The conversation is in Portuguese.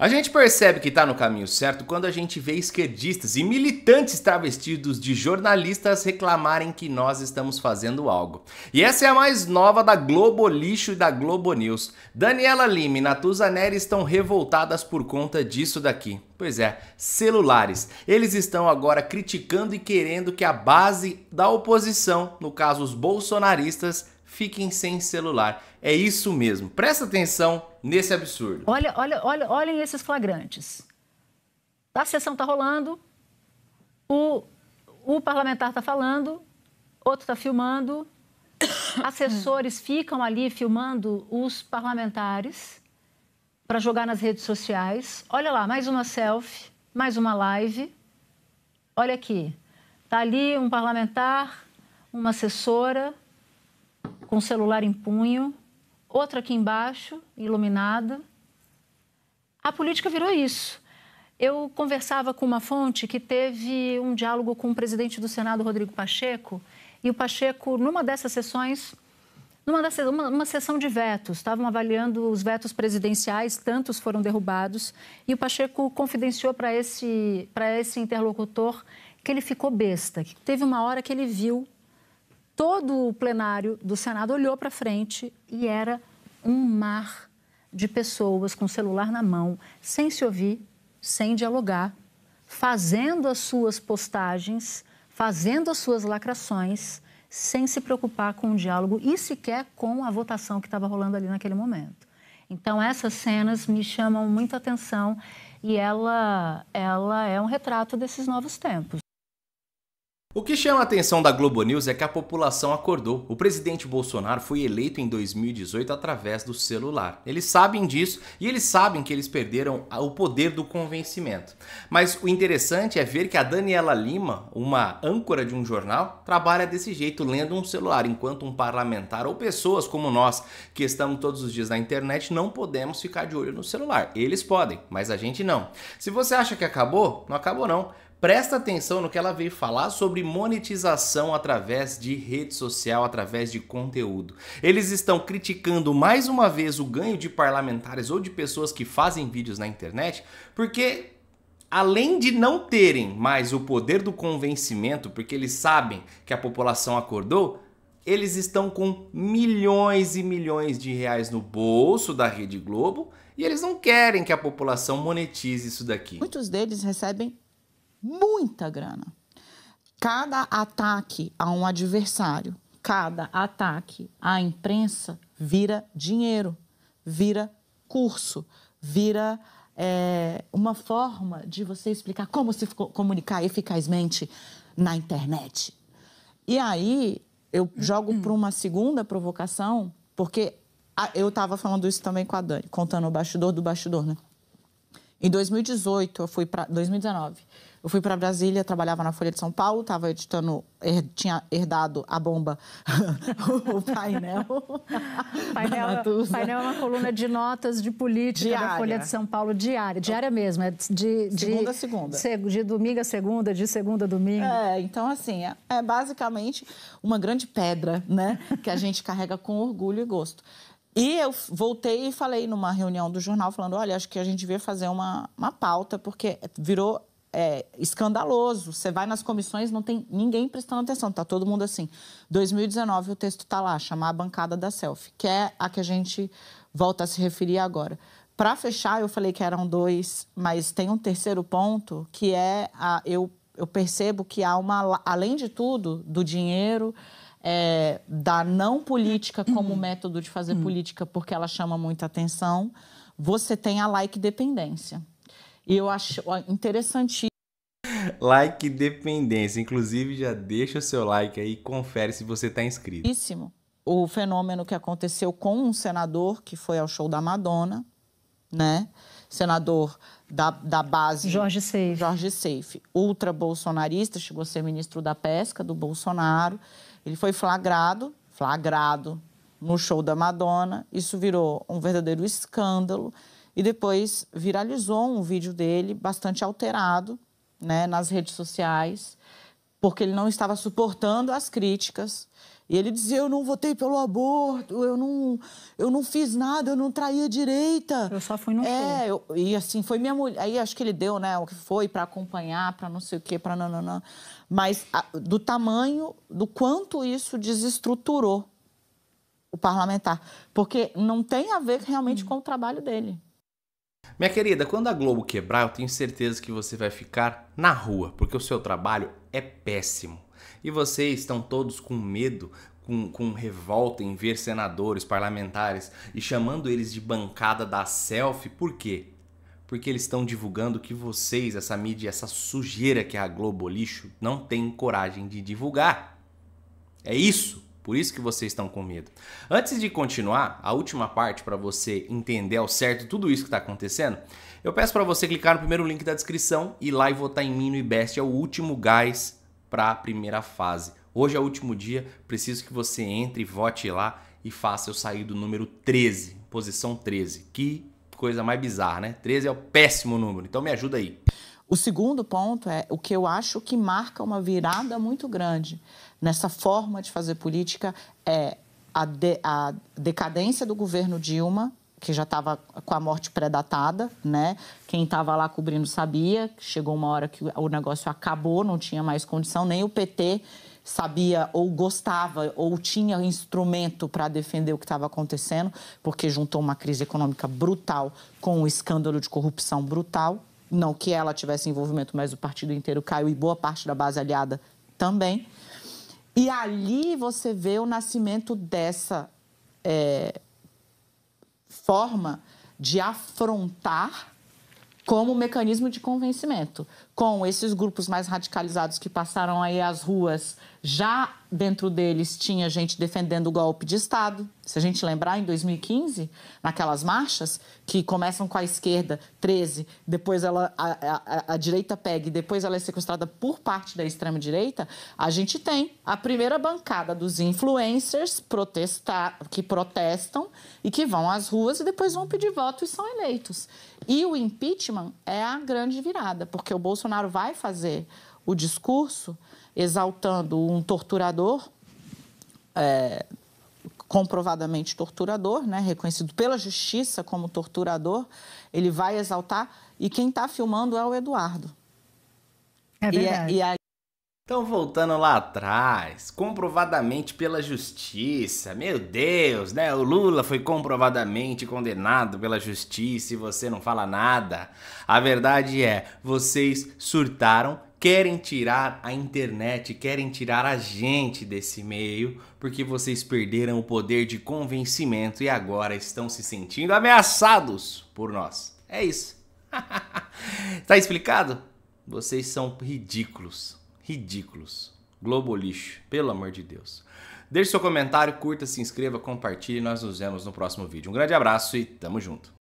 A gente percebe que está no caminho certo quando a gente vê esquerdistas e militantes travestidos de jornalistas reclamarem que nós estamos fazendo algo. E essa é a mais nova da Globo Lixo e da Globo News. Daniela Lima e Natuza Neri estão revoltadas por conta disso daqui. Pois é, celulares. Eles estão agora criticando e querendo que a base da oposição, no caso os bolsonaristas, fiquem sem celular. É isso mesmo. Presta atenção nesse absurdo. Olha, olha, olha, olhem esses flagrantes. A sessão está rolando, o, o parlamentar está falando, outro está filmando, assessores ficam ali filmando os parlamentares para jogar nas redes sociais. Olha lá, mais uma selfie, mais uma live. Olha aqui, tá ali um parlamentar, uma assessora, com o celular em punho, outra aqui embaixo, iluminada. A política virou isso. Eu conversava com uma fonte que teve um diálogo com o presidente do Senado, Rodrigo Pacheco, e o Pacheco, numa dessas sessões, numa dessas, uma, uma sessão de vetos, estavam avaliando os vetos presidenciais, tantos foram derrubados, e o Pacheco confidenciou para esse, esse interlocutor que ele ficou besta, que teve uma hora que ele viu todo o plenário do Senado olhou para frente e era um mar de pessoas com celular na mão, sem se ouvir, sem dialogar, fazendo as suas postagens, fazendo as suas lacrações, sem se preocupar com o diálogo e sequer com a votação que estava rolando ali naquele momento. Então essas cenas me chamam muita atenção e ela ela é um retrato desses novos tempos. O que chama a atenção da Globo News é que a população acordou. O presidente Bolsonaro foi eleito em 2018 através do celular. Eles sabem disso e eles sabem que eles perderam o poder do convencimento. Mas o interessante é ver que a Daniela Lima, uma âncora de um jornal, trabalha desse jeito, lendo um celular, enquanto um parlamentar ou pessoas como nós, que estamos todos os dias na internet, não podemos ficar de olho no celular. Eles podem, mas a gente não. Se você acha que acabou, não acabou não. Presta atenção no que ela veio falar sobre monetização através de rede social, através de conteúdo. Eles estão criticando mais uma vez o ganho de parlamentares ou de pessoas que fazem vídeos na internet, porque além de não terem mais o poder do convencimento, porque eles sabem que a população acordou, eles estão com milhões e milhões de reais no bolso da Rede Globo e eles não querem que a população monetize isso daqui. Muitos deles recebem muita grana. Cada ataque a um adversário, cada ataque à imprensa vira dinheiro, vira curso, vira é, uma forma de você explicar como se comunicar eficazmente na internet. E aí eu jogo para uma segunda provocação, porque eu estava falando isso também com a Dani, contando o bastidor do bastidor, né? Em 2018, eu fui para 2019, eu fui para Brasília, trabalhava na Folha de São Paulo, estava editando, tinha herdado a bomba, o painel. painel, painel é uma coluna de notas de política diária. da Folha de São Paulo diária, diária mesmo, é de, de segunda a segunda, de, de domingo a segunda, de segunda a domingo. É, então assim é, é basicamente uma grande pedra, né, que a gente carrega com orgulho e gosto. E eu voltei e falei numa reunião do jornal, falando: olha, acho que a gente devia fazer uma, uma pauta, porque virou é, escandaloso. Você vai nas comissões, não tem ninguém prestando atenção, tá todo mundo assim. 2019 o texto está lá, chamar a bancada da selfie, que é a que a gente volta a se referir agora. Para fechar, eu falei que eram dois, mas tem um terceiro ponto que é a, eu, eu percebo que há uma, além de tudo, do dinheiro, é, da não política como uhum. método de fazer uhum. política, porque ela chama muita atenção, você tem a like dependência. E eu acho interessantíssimo like dependência. Inclusive, já deixa o seu like aí e confere se você está inscrito. O fenômeno que aconteceu com um senador que foi ao show da Madonna, né? Senador da, da base. Jorge Seife. Jorge Seife, ultra bolsonarista, chegou a ser ministro da pesca do Bolsonaro. Ele foi flagrado, flagrado no show da Madonna. Isso virou um verdadeiro escândalo. E depois viralizou um vídeo dele bastante alterado, né, nas redes sociais, porque ele não estava suportando as críticas. E ele dizia: Eu não votei pelo aborto, eu não, eu não fiz nada, eu não traí a direita. Eu só fui no é, Eu, e assim, foi minha mulher. Aí acho que ele deu, né, o que foi para acompanhar, para não sei o quê, para nananã. Mas a, do tamanho, do quanto isso desestruturou o parlamentar. Porque não tem a ver realmente hum. com o trabalho dele. Minha querida, quando a Globo quebrar, eu tenho certeza que você vai ficar na rua, porque o seu trabalho é péssimo. E vocês estão todos com medo, com, com revolta em ver senadores, parlamentares e chamando eles de bancada da selfie, por quê? Porque eles estão divulgando que vocês, essa mídia, essa sujeira que é a Globo Lixo, não tem coragem de divulgar. É isso! Por isso que vocês estão com medo. Antes de continuar, a última parte para você entender ao certo tudo isso que está acontecendo, eu peço para você clicar no primeiro link da descrição e lá e votar em mim e Best. É o último gás para a primeira fase. Hoje é o último dia, preciso que você entre, vote lá e faça eu sair do número 13, posição 13. Que coisa mais bizarra, né? 13 é o péssimo número, então me ajuda aí. O segundo ponto é o que eu acho que marca uma virada muito grande nessa forma de fazer política é a, de, a decadência do governo Dilma que já estava com a morte predatada, né? Quem estava lá cobrindo sabia, chegou uma hora que o negócio acabou, não tinha mais condição, nem o PT sabia ou gostava ou tinha instrumento para defender o que estava acontecendo, porque juntou uma crise econômica brutal com um escândalo de corrupção brutal, não que ela tivesse envolvimento, mas o partido inteiro caiu e boa parte da base aliada também. E ali você vê o nascimento dessa é, forma de afrontar como mecanismo de convencimento, com esses grupos mais radicalizados que passaram aí às ruas já dentro deles tinha gente defendendo o golpe de Estado. Se a gente lembrar, em 2015, naquelas marchas que começam com a esquerda, 13, depois ela, a, a, a direita pega e depois ela é sequestrada por parte da extrema-direita, a gente tem a primeira bancada dos influencers protestar, que protestam e que vão às ruas e depois vão pedir voto e são eleitos. E o impeachment é a grande virada, porque o Bolsonaro vai fazer o discurso exaltando um torturador, é, comprovadamente torturador, né, reconhecido pela justiça como torturador, ele vai exaltar. E quem está filmando é o Eduardo. É, é- verdade. E, e Então, voltando lá atrás, comprovadamente pela justiça, meu Deus, né? O Lula foi comprovadamente condenado pela justiça e você não fala nada. A verdade é, vocês surtaram querem tirar a internet, querem tirar a gente desse meio, porque vocês perderam o poder de convencimento e agora estão se sentindo ameaçados por nós. É isso. tá explicado? Vocês são ridículos. Ridículos. Globo lixo, pelo amor de Deus. Deixe seu comentário, curta, se inscreva, compartilhe. Nós nos vemos no próximo vídeo. Um grande abraço e tamo junto.